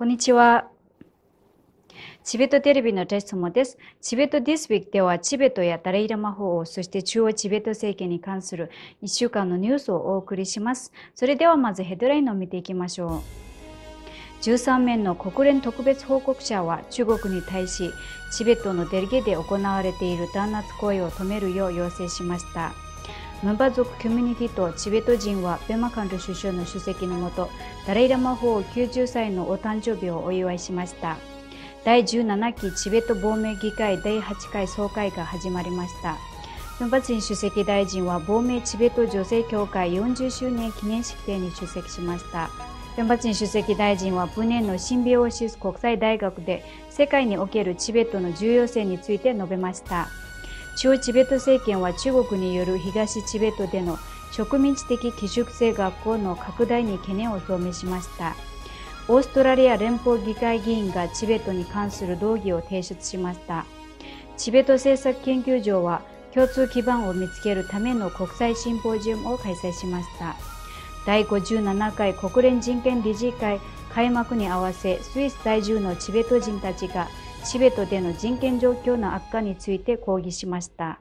こんにちは。チベットテレビのテストもです。チベットディスウィークではチベットやダレイラ魔法、そして中央チベット政権に関する1週間のニュースをお送りします。それではまずヘッドラインを見ていきましょう。13名の国連特別報告者は中国に対し、チベットのデリゲで行われている弾圧行為を止めるよう要請しました。ムンバ族コミュニティとチベット人はペマカンル首相の主席のもと、ダレイラマ法90歳のお誕生日をお祝いしました。第17期チベット亡命議会第8回総会が始まりました。ムンバチン主席大臣は亡命チベット女性協会40周年記念式典に出席しました。ムンバチン主席大臣はプネンのシンビオーシス国際大学で世界におけるチベットの重要性について述べました。中央チベット政権は中国による東チベットでの植民地的寄宿制学校の拡大に懸念を表明しました。オーストラリア連邦議会議員がチベットに関する動議を提出しました。チベット政策研究所は共通基盤を見つけるための国際シンポジウムを開催しました。第57回国連人権理事会開幕に合わせ、スイス在住のチベット人たちがチベットでの人権状況の悪化について抗議しました。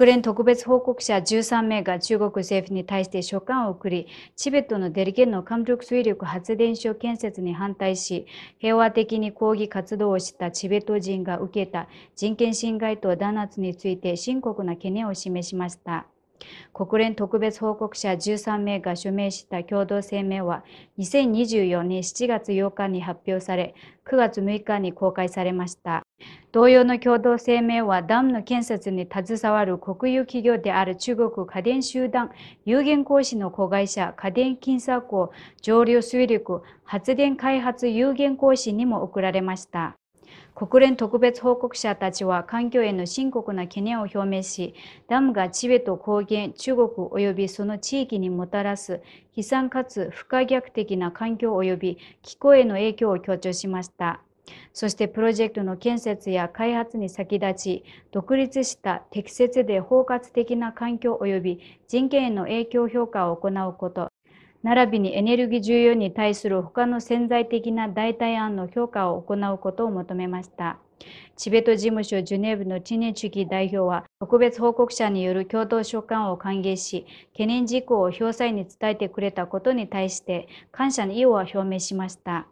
国連特別報告者13名が中国政府に対して書簡を送り、チベットのデルケンの韓力水力発電所建設に反対し、平和的に抗議活動をしたチベット人が受けた人権侵害と弾圧について深刻な懸念を示しました。国連特別報告者13名が署名した共同声明は2024年7月8日に発表され9月6日に公開されました同様の共同声明はダムの建設に携わる国有企業である中国家電集団有限公司の子会社家電金策を上流水力発電開発有限公司にも送られました国連特別報告者たちは環境への深刻な懸念を表明し、ダムがチベット高原、中国及びその地域にもたらす悲惨かつ不可逆的な環境及び気候への影響を強調しました。そしてプロジェクトの建設や開発に先立ち、独立した適切で包括的な環境及び人権への影響評価を行うこと、並びにエネルギー需要に対する他の潜在的な代替案の評価を行うことを求めました。チベット事務所ジュネーブのチネチュキ代表は特別報告者による共同書簡を歓迎し懸念事項を詳細に伝えてくれたことに対して感謝の意を表明しました。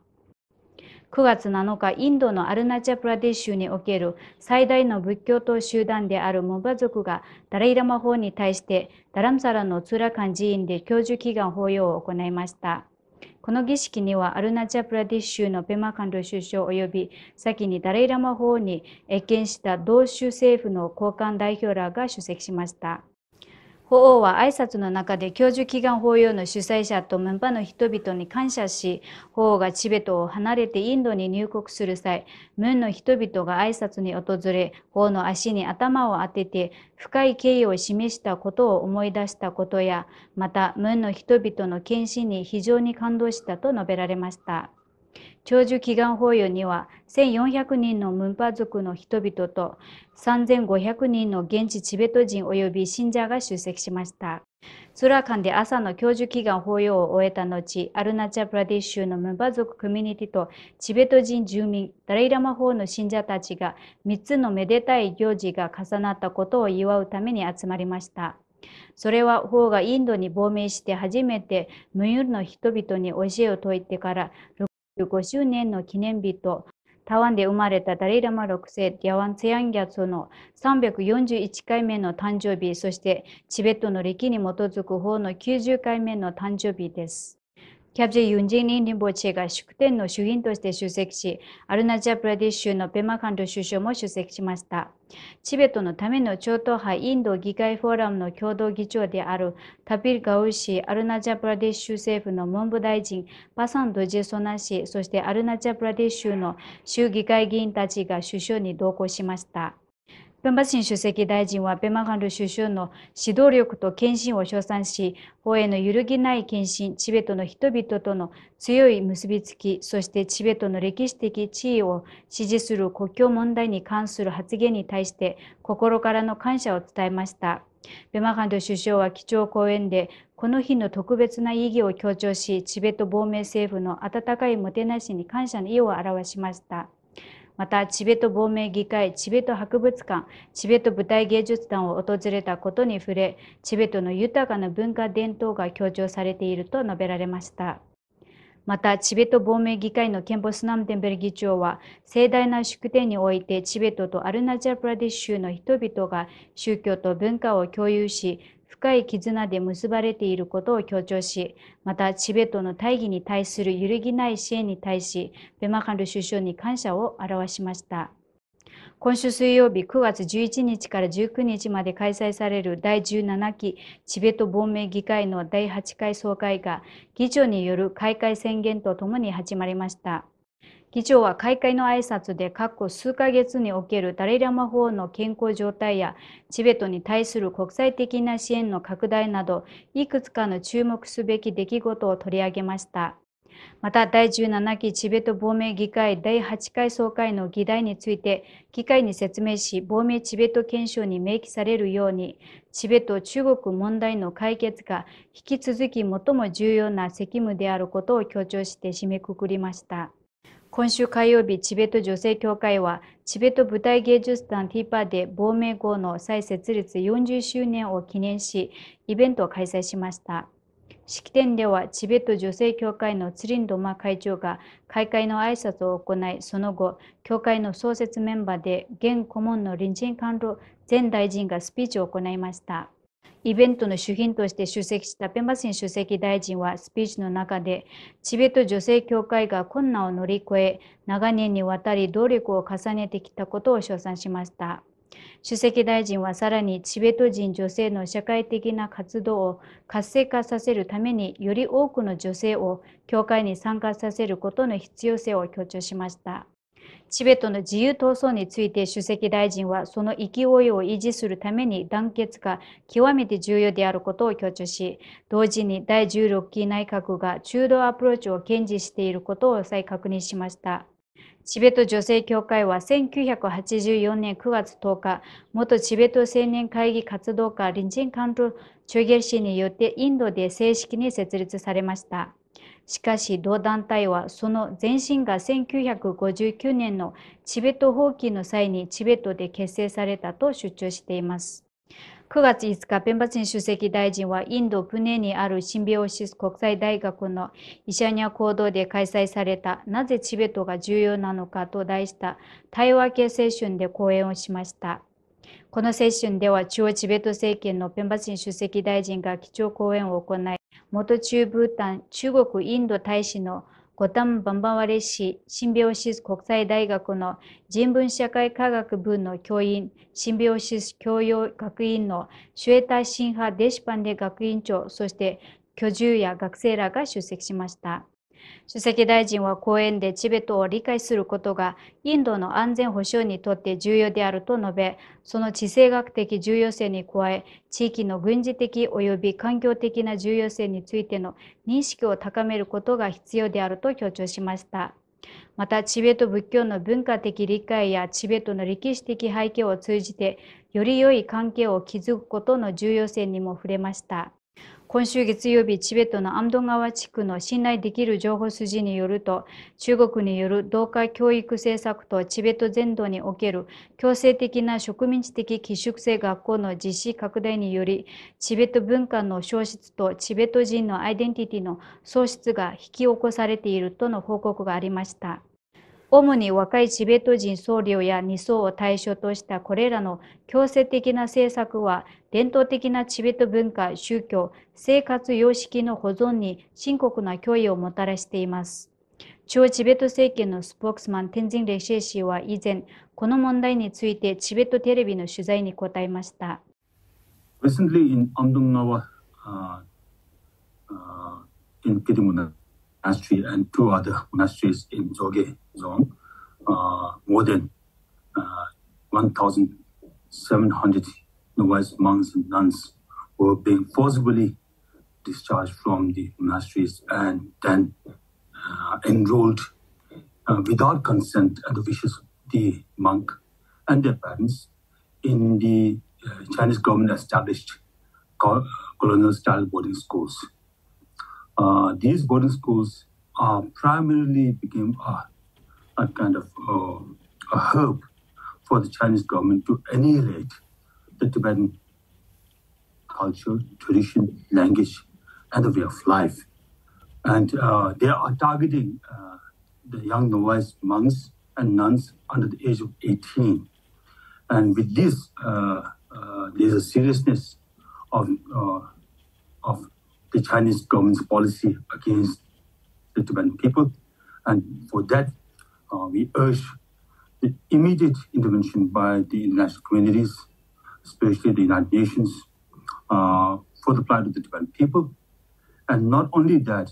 9月7日、インドのアルナチャプラデシュにおける最大の仏教徒集団であるモバ族がダライラマ法に対してダラムサラのツラカン寺院で教授祈願法要を行いました。この儀式にはアルナチャプラディッシュのペマカンド首相及び先にダレイラマ法に謁見した同州政府の高官代表らが出席しました。法王は挨拶の中で教授祈願法要の主催者とムンパの人々に感謝し、法王がチベットを離れてインドに入国する際、ムンの人々が挨拶に訪れ、法の足に頭を当てて深い敬意を示したことを思い出したことや、またムンの人々の献身に非常に感動したと述べられました。長寿祈願法要には1400人のムンパ族の人々と3500人の現地チベット人及び信者が出席しました。スラカンで朝の教授祈願法要を終えた後、アルナチャプラディッシュのムンバ族コミュニティとチベット人住民、ダライラマ法の信者たちが3つのめでたい行事が重なったことを祝うために集まりました。それは法がインドに亡命して初めてムユルの人々に教えを説いてから5周年の記念日と、台湾で生まれたダレイラマ6世、ディアワン・ツヤンギャツの341回目の誕生日、そしてチベットの歴に基づく法の90回目の誕生日です。キャプジユンジンリンリンボチェが祝典の主賓として出席し、アルナチャプラディッシュのペマカンド首相も出席しました。チベットのための超党派インド議会フォーラムの共同議長であるタピル・ガウ氏、アルナチャプラディッシュ政府の文部大臣、パサン・ドジェソナ氏、そしてアルナチャプラディッシュの州議会議員たちが首相に同行しました。バシン主席大臣はペマガンル首相の指導力と献身を称賛し、法への揺るぎない献身、チベットの人々との強い結びつき、そしてチベットの歴史的地位を支持する国境問題に関する発言に対して心からの感謝を伝えました。ベマガンド首相は基調講演で、この日の特別な意義を強調し、チベット亡命政府の温かいもてなしに感謝の意を表しました。またチベット亡命議会チベット博物館チベット舞台芸術団を訪れたことに触れチベットの豊かな文化伝統が強調されていると述べられました。また、チベット亡命議会のケンボスナムデンベル議長は、盛大な祝典においてチベットとアルナジャプラディッシュの人々が宗教と文化を共有し、深い絆で結ばれていることを強調し、またチベットの大義に対する揺るぎない支援に対し、ベマカル首相に感謝を表しました。今週水曜日9月11日から19日まで開催される第17期チベット亡命議会の第8回総会が議長による開会宣言とともに始まりました。議長は開会の挨拶で過去数ヶ月におけるダレラマ法の健康状態やチベットに対する国際的な支援の拡大などいくつかの注目すべき出来事を取り上げました。また第17期チベット亡命議会第8回総会の議題について議会に説明し亡命チベット憲章に明記されるようにチベット中国問題の解決が引き続き最も重要な責務であることを強調して締めくくりました。今週火曜日、チベット女性協会は、チベット舞台芸術団ティーパーで亡命後の再設立40周年を記念し、イベントを開催しました。式典では、チベット女性協会のツリンドマ会長が開会の挨拶を行い、その後、協会の創設メンバーで、現顧問の林ン・カンロ前大臣がスピーチを行いました。イベントの主賓として出席したペンバシン主席大臣はスピーチの中で、チベット女性協会が困難を乗り越え、長年にわたり努力を重ねてきたことを称賛しました。主席大臣はさらにチベット人女性の社会的な活動を活性化させるためにより多くの女性を教会に参加させることの必要性を強調しました。チベットの自由闘争について主席大臣はその勢いを維持するために団結が極めて重要であることを強調し、同時に第16期内閣が中道アプローチを堅持していることを再確認しました。チベット女性協会は1984年9月10日、元チベット青年会議活動家リンチン・カンル・チョゲル氏によってインドで正式に設立されました。しかし同団体はその前身が1959年のチベット放棄の際にチベットで結成されたと主張しています。9月5日、ペンバチン主席大臣はインド・プネにあるシンビオシス国際大学のイシャニア行動で開催されたなぜチベットが重要なのかと題した対話系セッションで講演をしました。このセッションでは中央チベット政権のペンバチン主席大臣が基調講演を行い、元中ブータン中国インド大使の五反バンバワレ氏シンビオシス国際大学の人文社会科学部の教員、シンビオシス教養学院のシュエタ・シンハ・デシパンデ学院長、そして居住や学生らが出席しました。首席大臣は講演でチベットを理解することがインドの安全保障にとって重要であると述べ、その地政学的重要性に加え、地域の軍事的及び環境的な重要性についての認識を高めることが必要であると強調しました。また、チベット仏教の文化的理解やチベットの歴史的背景を通じて、より良い関係を築くことの重要性にも触れました。今週月曜日、チベットのアムドン川地区の信頼できる情報筋によると、中国による同化教育政策とチベット全土における強制的な植民地的寄宿制学校の実施拡大により、チベット文化の消失とチベット人のアイデンティティの喪失が引き起こされているとの報告がありました。主に若いチベット人僧侶や二層を対象としたこれらの強制的な政策は、伝統的なチベット文化、宗教、生活様式の保存に深刻な脅威をもたらしています。超チベット政権のスポークスマン天神レシェ氏は以前、この問題についてチベットテレビの取材に答えました。Recently in a d n g Nawa, uh, uh, i n monastery and two other monasteries in Zoge zone, uh, more than uh, 1,700 novice monks and nuns were being forcibly discharged from the monasteries and then uh, enrolled uh, without consent at the wishes of the monk and their parents in the uh, Chinese government established colonial style boarding schools uh, these boarding schools uh, primarily became a, a kind of uh, a hope for the Chinese government to annihilate the Tibetan culture, tradition, language, and the way of life. And uh, they are targeting uh, the young novice monks and nuns under the age of 18. And with this, uh, uh, there's a seriousness of, of the Chinese government's policy against the Tibetan people. And for that, uh, we urge the immediate intervention by the international communities, especially the United Nations, uh, for the plight of the Tibetan people. And not only that,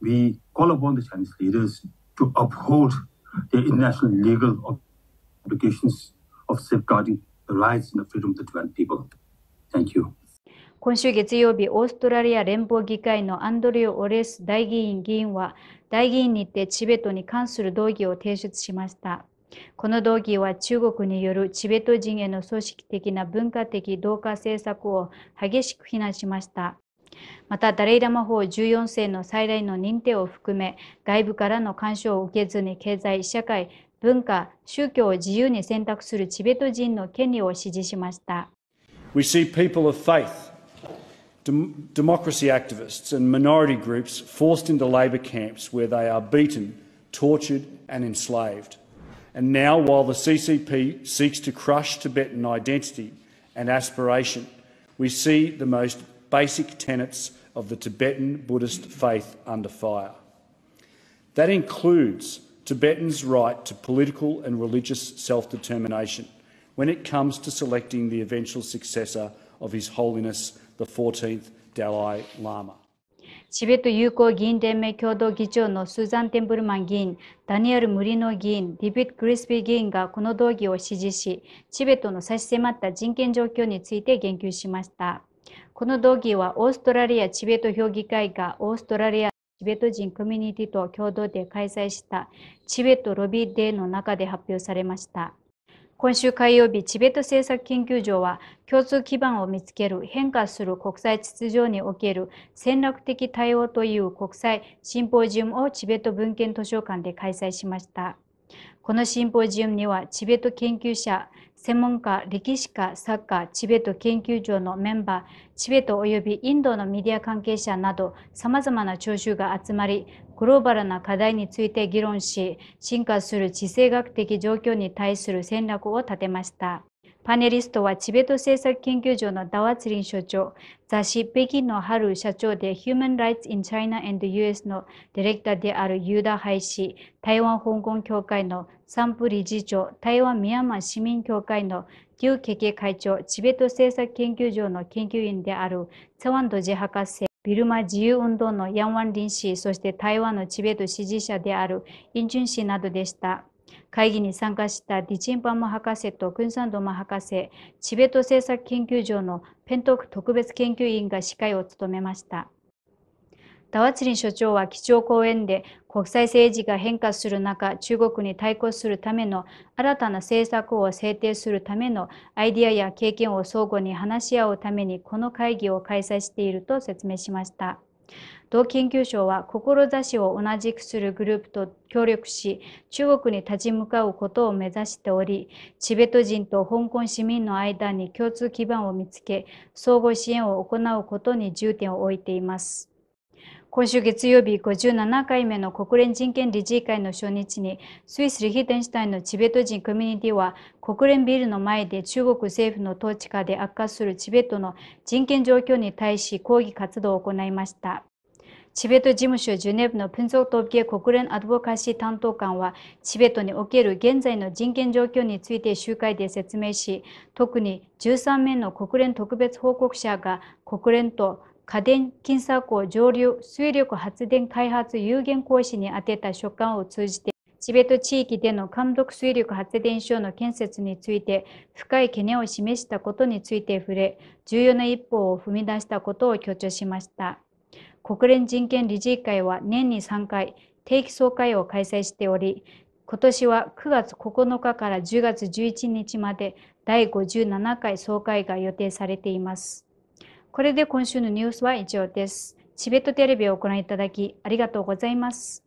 we call upon the Chinese leaders to uphold their international legal obligations of safeguarding the rights and the freedom of the Tibetan people. Thank you. 今週月曜日、オーストラリア連邦議会のアンドリュー・オレス大議員議員は、大議員にてチベットに関する動議を提出しました。この動議は中国によるチベット人への組織的な文化的同化政策を激しく非難しました。また、ダレイ・ラマ法14世の再来の認定を含め、外部からの干渉を受けずに経済、社会、文化、宗教を自由に選択するチベット人の権利を支持しました。We see people of faith. dem democracy activists and minority groups forced into labour camps where they are beaten, tortured and enslaved. And now, while the CCP seeks to crush Tibetan identity and aspiration, we see the most basic tenets of the Tibetan Buddhist faith under fire. That includes Tibetans' right to political and religious self-determination when it comes to selecting the eventual successor of His Holiness the 14th Dalai Lama. チベット友好議員連盟共同議長のスーザン・テンブルマン議員、ダニエル・ムリノ議員、ディビッド・グリスビー議員がこの動議を支持し、チベットの差し迫った人権状況について言及しました。この動議はオーストラリアチベット評議会がオーストラリアチベット人コミュニティと共同で開催したチベットロビーデーの中で発表されました。今週火曜日、チベット政策研究所は、共通基盤を見つける変化する国際秩序における戦略的対応という国際シンポジウムをチベット文献図書館で開催しました。このシンポジウムにはチベット研究者、専門家、歴史家、作家、チベット研究所のメンバー、チベット及びインドのメディア関係者など様々な聴衆が集まり、グローバルな課題について議論し、進化する地政学的状況に対する戦略を立てました。パネリストはチベット政策研究所のダワツリン所長、雑誌北京の春社長で Human Rights in China and US のディレクターであるユーダ廃止、台湾香港協会のサンプ理事長、台湾ミャンマー市民協会のデューケケ会長、チベット政策研究所の研究員であるツワンドジ博士、ビルマ自由運動のヤンワンリン氏、そして台湾のチベット支持者であるインチュン氏などでした。会議に参加したディチンパンマ博士とクンサンドマ博士、チベット政策研究所のペントーク特別研究員が司会を務めました。ダワツリン所長は基調講演で国際政治が変化する中、中国に対抗するための新たな政策を制定するためのアイデアや経験を相互に話し合うためにこの会議を開催していると説明しました。同研究所は志を同じくするグループと協力し中国に立ち向かうことを目指しておりチベット人と香港市民の間に共通基盤を見つけ相互支援を行うことに重点を置いています。今週月曜日57回目の国連人権理事会の初日にスイス・リヒテンシュタインのチベット人コミュニティは国連ビルの前で中国政府の統治下で悪化するチベットの人権状況に対し抗議活動を行いました。チベット事務所ジュネーブのプンソクトビ国連アドボカシー担当官は、チベットにおける現在の人権状況について集会で説明し、特に13名の国連特別報告者が国連と家電、金鎖鉱、上流、水力発電開発有限講師に宛てた書簡を通じて、チベット地域での監督水力発電所の建設について深い懸念を示したことについて触れ、重要な一歩を踏み出したことを強調しました。国連人権理事会は年に3回、定期総会を開催しており、今年は9月9日から10月11日まで第57回総会が予定されています。これで今週のニュースは以上です。チベットテレビをご覧いただきありがとうございます。